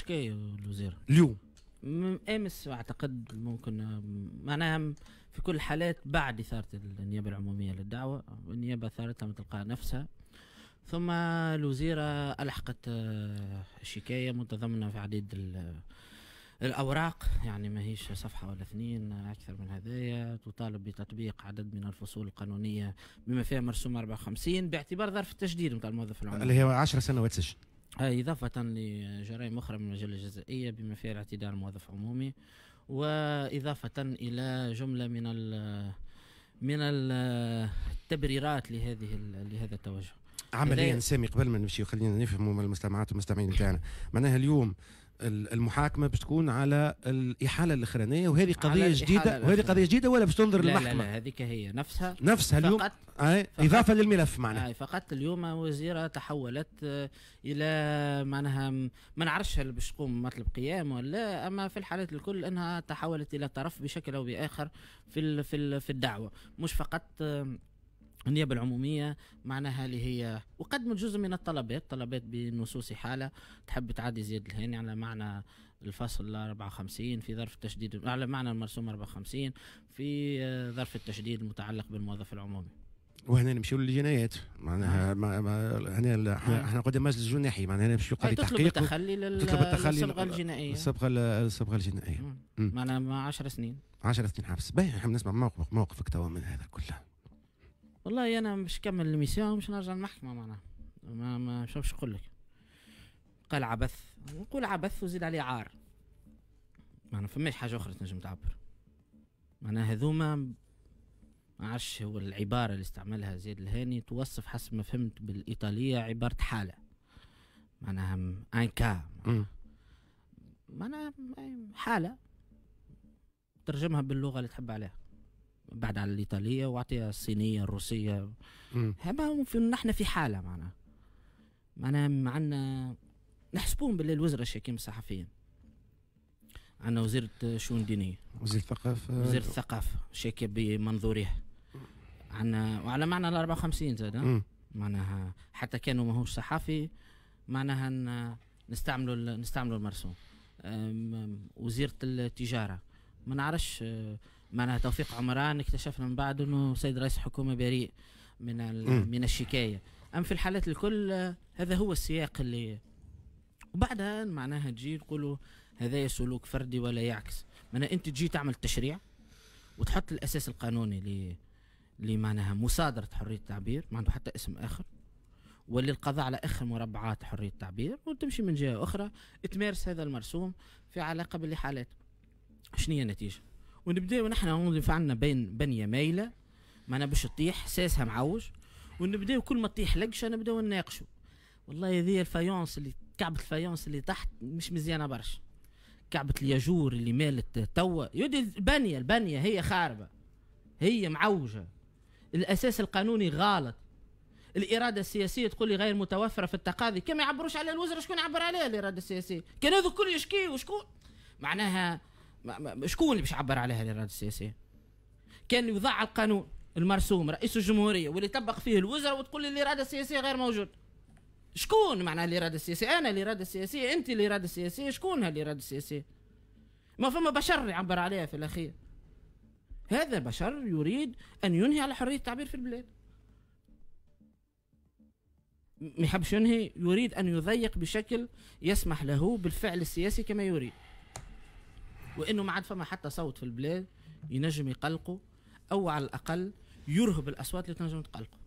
تشكي الوزيره اليوم امس إيه، اعتقد ممكن معناها في كل الحالات بعد اثاره النيابه العموميه للدعوه النيابه اثارتها من تلقاء نفسها ثم الوزيره الحقت آه، شكايه متضمنه في عديد آه، الاوراق يعني ما هيش صفحه ولا اثنين اكثر من هذايا تطالب بتطبيق عدد من الفصول القانونيه بما فيها مرسوم 54 باعتبار ظرف التجديد نتاع الموظف العمومي اللي هي 10 سنوات سجن إضافة لجرائم أخرى من المجلة الجزائية بما فيها الاعتداء على موظف عمومي وإضافة إلى جملة من من التبريرات لهذه لهذا التوجه عمليا سامي قبل ما نمشيو خلينا نفهموا المستمعات والمستمعين نتاعنا معناها اليوم المحاكمه باش تكون على الاحاله الاخرانيه وهذه قضيه جديده وهذه قضيه جديده ولا باش تنظر للمحكمه لا لا, هذيك هي نفسها نفسها اليوم فقط اليوم فقط اضافه للملف معناها آي فقط اليوم وزيره تحولت آه، الى معناها ما نعرفش هل باش تقوم مطلب قيام ولا اما في الحالات الكل انها تحولت الى طرف بشكل او باخر في في الدعوه مش فقط آه، النيابة العمومية معناها اللي هي وقدمت جزء من الطلبات طلبات بنصوص حالة تحب تعدي زياد الهاني على معنى الفصل 54 في ظرف التشديد على معنى المرسوم 54 في آه، ظرف التشديد المتعلق بالموظف العمومي وهنا نمشيو للجنايات معناها نعم. ما ما هنا نعم. احنا قدام مجلس جناحي معناها هنا نمشيو قضيه تحقيق تطلب التخلي تطلب التخلي للصبغه الجنائيه الصبغه الصبغه الجنائيه نعم. معناها 10 سنين 10 سنين حبس باهي نسمع موقفك موقفك توا من هذا كله والله انا مش كمل الميسيون مش نرجع المحكمه معناها ما ما شوفش نقول لك قال عبث نقول عبث وزيد عليه عار معناها فماش حاجه اخرى تنجم تعبر معناها هذوما ما عرفش هو العباره اللي استعملها زيد الهاني توصف حسب ما فهمت بالايطاليه عباره حاله معناها ان كا معناها حاله ترجمها باللغه اللي تحب عليها بعد على الايطاليه واعطيها الصينيه الروسيه هما نحن في حاله معنا معنا معنا نحسبون باللي الوزراء الشاكين الصحفيين عندنا وزيرة الشؤون الدينية وزير الثقافة وزير الثقافة شاكية بمنظورها عندنا وعلى معنى ال 54 زاد معناها حتى كانوا ماهوش صحافي معناها نستعملوا نستعملوا المرسوم وزيرة التجارة ما نعرفش معناها توفيق عمران اكتشفنا من بعد انه سيد رئيس الحكومه بريء من من الشكايه ام في الحالات الكل هذا هو السياق اللي وبعدها معناها تجي تقولوا هذا سلوك فردي ولا يعكس معناها انت تجي تعمل تشريع وتحط الاساس القانوني ل اللي معناها مصادرة حرية التعبير ما عنده حتى اسم آخر واللي القضاء على آخر مربعات حرية التعبير وتمشي من جهة أخرى تمارس هذا المرسوم في علاقة باللي حالات شنو هي النتيجة ونبداو نحن ننظف عندنا بين بنيه مايله معنا باش تطيح ساسها معوج ونبداو كل ما تطيح لقشه نبداو نناقشوا والله هذه الفايونس اللي كعبة الفايونس اللي تحت مش مزيانه برشا كعبة الياجور اللي مالت توا يودي البنيه البنيه هي خاربه هي معوجه الاساس القانوني غلط الاراده السياسيه تقول لي غير متوفره في التقاضي كما يعبروش على الوزراء شكون يعبر عليها الاراده السياسيه كان هذو كل يشكيوا شكون معناها شكون اللي باش يعبر عليها الاراده السياسيه؟ كان يوضع القانون المرسوم رئيس الجمهوريه واللي طبق فيه الوزراء وتقول لي الاراده السياسيه غير موجوده شكون معناها الاراده السياسيه؟ انا الاراده السياسيه، انت الاراده السياسيه، شكون هالاراده السياسيه؟ ما فما بشر يعبر عليها في الاخير. هذا بشر يريد ان ينهي على حريه التعبير في البلاد. ما يحبش ينهي يريد ان يضيق بشكل يسمح له بالفعل السياسي كما يريد. وانه ما عاد فما حتى صوت في البلاد ينجم يقلقه او على الاقل يرهب الاصوات اللي تنجم تقلقه